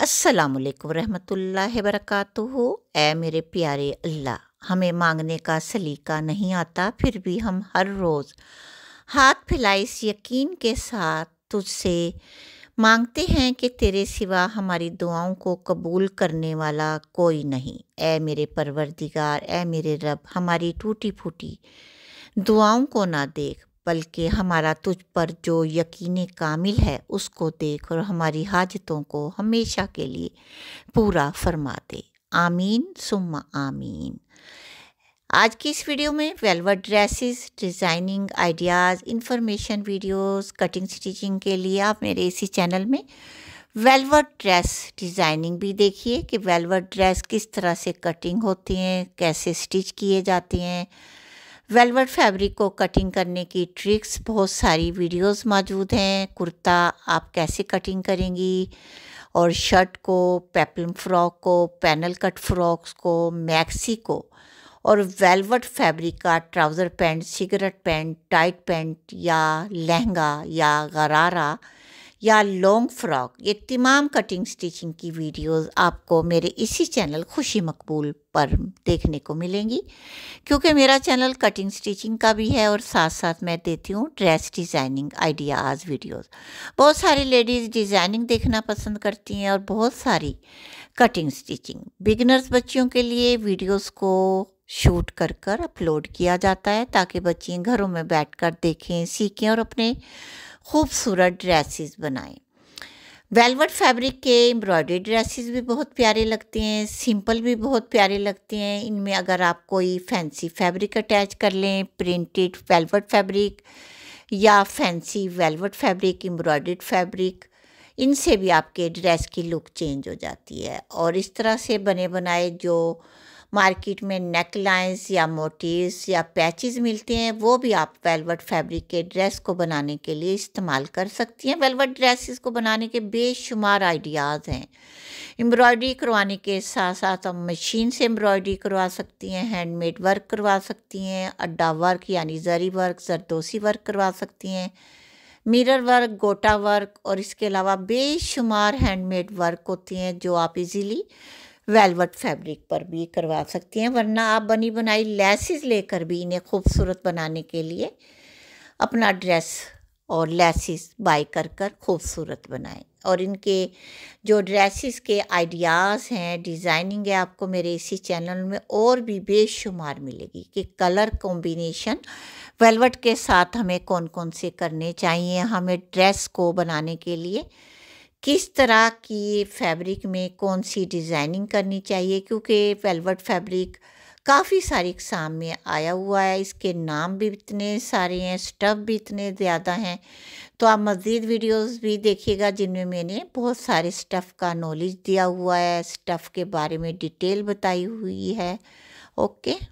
अस्सलाम वालेकुम रहमतुल्लाह वरकatuह मेरे प्यारे अल्लाह हमें मांगने का सलीका नहीं आता फिर भी हम हर रोज़ हाथ फैलाए इस यकीन के साथ तुझसे मांगते हैं कि तेरे सिवा हमारी दुआओं को कबूल करने वाला कोई नहीं ए मेरे परवरदिगार ए मेरे रब हमारी टूटी फूटी दुआओं को ना देख बल्कि हमारा तुझ पर जो यकीन कामिल है उसको देख और हमारी हाजतों को हमेशा के लिए पूरा फरमा दे आमीन सुम आमीन आज की इस वीडियो में velvet dresses designing ideas information videos cutting stitching के लिए आप मेरे इसी चैनल में वेलवर ड्रेस डिज़ाइनिंग भी देखिए कि वेलवर ड्रेस किस तरह से कटिंग होती हैं कैसे स्टिच किए जाते हैं वेलवेट फैब्रिक को कटिंग करने की ट्रिक्स बहुत सारी वीडियोस मौजूद हैं कुर्ता आप कैसे कटिंग करेंगी और शर्ट को पेपलम फ्रॉक को पैनल कट फ्रॉक्स को मैक्सी को और वेलवेट फैब्रिक का trouser pant cigarette pant tight pant या लहंगा या गरारा या लॉन्ग फ्रॉक ये तमाम कटिंग स्टिचिंग की वीडियोस आपको मेरे इसी चैनल खुशी मकबूल पर देखने को मिलेंगी क्योंकि मेरा चैनल कटिंग स्टिचिंग का भी है और साथ साथ मैं देती हूँ ड्रेस डिज़ाइनिंग आइडियाज़ वीडियोस बहुत सारी लेडीज़ डिज़ाइनिंग देखना पसंद करती हैं और बहुत सारी कटिंग स्टिचिंग बिगनर्स बच्चियों के लिए वीडियोज़ को शूट कर कर अपलोड किया जाता है ताकि बच्चियाँ घरों में बैठ देखें सीखें और अपने खूबसूरत ड्रेसेस बनाएं वेलवेट फैब्रिक के एम्ब्रॉयडरी ड्रेसेस भी बहुत प्यारे लगते हैं सिंपल भी बहुत प्यारे लगते हैं इनमें अगर आप कोई फैंसी फैब्रिक अटैच कर लें प्रिंटेड वेलवेट फैब्रिक या fancy velvet fabric embroidered fabric इनसे भी आपके ड्रेस की लुक चेंज हो जाती है और इस तरह से बने बनाए जो मार्केट में नेक लाइन्स या मोटिवस या पैचेस मिलते हैं वो भी आप वेलवेट फैब्रिक के ड्रेस को बनाने के लिए इस्तेमाल कर सकती हैं वेलवेट ड्रेसेस को बनाने के बेशुमार आइडियाज़ हैं एम्ब्रॉयडरी करवाने के साथ साथ हम मशीन से एम्ब्रॉयडरी करवा सकती हैं हैंडमेड वर्क करवा सकती हैं अड्डा वर्क यानी जरी वर्क जरदोसी वर्क करवा सकती हैं मिरर वर्क गोटा वर्क और इसके अलावा बेशुमार हैंडमेड वर्क होती हैं जो आप इजीली वेलवेट फैब्रिक पर भी करवा सकती हैं वरना आप बनी बनाई लेसिस लेकर भी इन्हें खूबसूरत बनाने के लिए अपना ड्रेस और लेसिस बाई कर कर खूबसूरत बनाएं और इनके जो ड्रेसिस के आइडियाज़ हैं डिज़ाइनिंग है आपको मेरे इसी चैनल में और भी बेशुमार मिलेगी कि कलर कॉम्बिनेशन वेलवेट के साथ हमें कौन कौन से करने चाहिए हमें ड्रेस को बनाने के लिए किस तरह की फैब्रिक में कौन सी डिज़ाइनिंग करनी चाहिए क्योंकि वेलवेट फैब्रिक काफ़ी सारी इकसाम में आया हुआ है इसके नाम भी इतने सारे हैं स्टफ भी इतने ज़्यादा हैं तो आप मज़ीद वीडियोस भी देखिएगा जिनमें मैंने बहुत सारे स्टफ़ का नॉलेज दिया हुआ है स्टफ़ के बारे में डिटेल बताई हुई है ओके